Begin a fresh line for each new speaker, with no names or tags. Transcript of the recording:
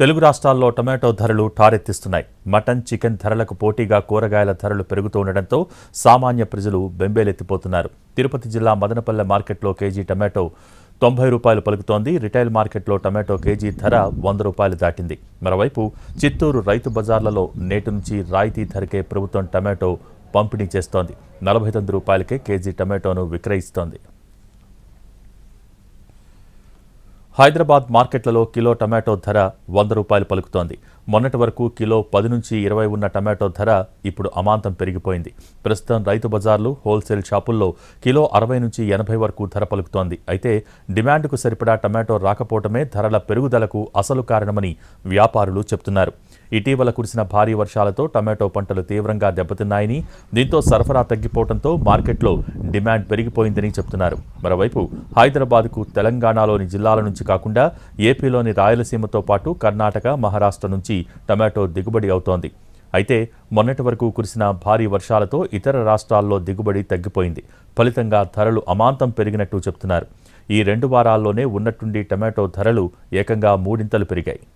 తెలుగు రాష్ట్రాల్లో టొమాటో ధరలు టారెత్తిస్తున్నాయి mutton chicken ధరలకు పోటీగా కూరగాయల ధరలు పెరుగుతూ ఉండడంతో సామాన్య ప్రజలు బెంబేలెత్తిపోతున్నారు తిరుపతి జిల్లా మదనపల్లె మార్కెట్లో కేజీ టమాటో తొంభై రూపాయలు పలుకుతోంది రిటైల్ మార్కెట్లో టమాటో కేజీ ధర వంద రూపాయలు దాటింది మరోవైపు చిత్తూరు రైతు బజార్లలో నేటి నుంచి రాయితీ ధరకే ప్రభుత్వం టమాటో పంపిణీ చేస్తోంది నలభై తొమ్మిది రూపాయలకే కేజీ టమాటోను విక్రయిస్తోంది హైదరాబాద్ మార్కెట్లలో కిలో టమాటో ధర వంద రూపాయలు పలుకుతోంది మొన్నటి వరకు కిలో పది నుంచి ఇరవై ఉన్న టమాటో ధర ఇప్పుడు అమాంతం పెరిగిపోయింది ప్రస్తుతం రైతు బజార్లు హోల్సేల్ షాపుల్లో కిలో అరవై నుంచి ఎనభై వరకు ధర పలుకుతోంది అయితే డిమాండ్కు సరిపడా టమాటో రాకపోవటమే ధరల పెరుగుదలకు అసలు కారణమని వ్యాపారులు చెబుతున్నారు ఇటీవల కురిసిన భారీ వర్షాలతో టమాటో పంటలు తీవ్రంగా దెబ్బతిన్నాయని దీంతో సరఫరా తగ్గిపోవడంతో మార్కెట్లో డిమాండ్ పెరిగిపోయిందని చెబుతున్నారు మరోవైపు హైదరాబాద్కు తెలంగాణలోని జిల్లాల నుంచి కాకుండా ఏపీలోని రాయలసీమతో పాటు కర్ణాటక మహారాష్ట్ర నుంచి టమాటో దిగుబడి అవుతోంది అయితే మొన్నటి వరకు కురిసిన భారీ వర్షాలతో ఇతర రాష్ట్రాల్లో దిగుబడి తగ్గిపోయింది ఫలితంగా ధరలు అమాంతం పెరిగినట్టు చెబుతున్నారు ఈ రెండు వారాల్లోనే ఉన్నట్టుండి టమాటో ధరలు ఏకంగా మూడింతలు పెరిగాయి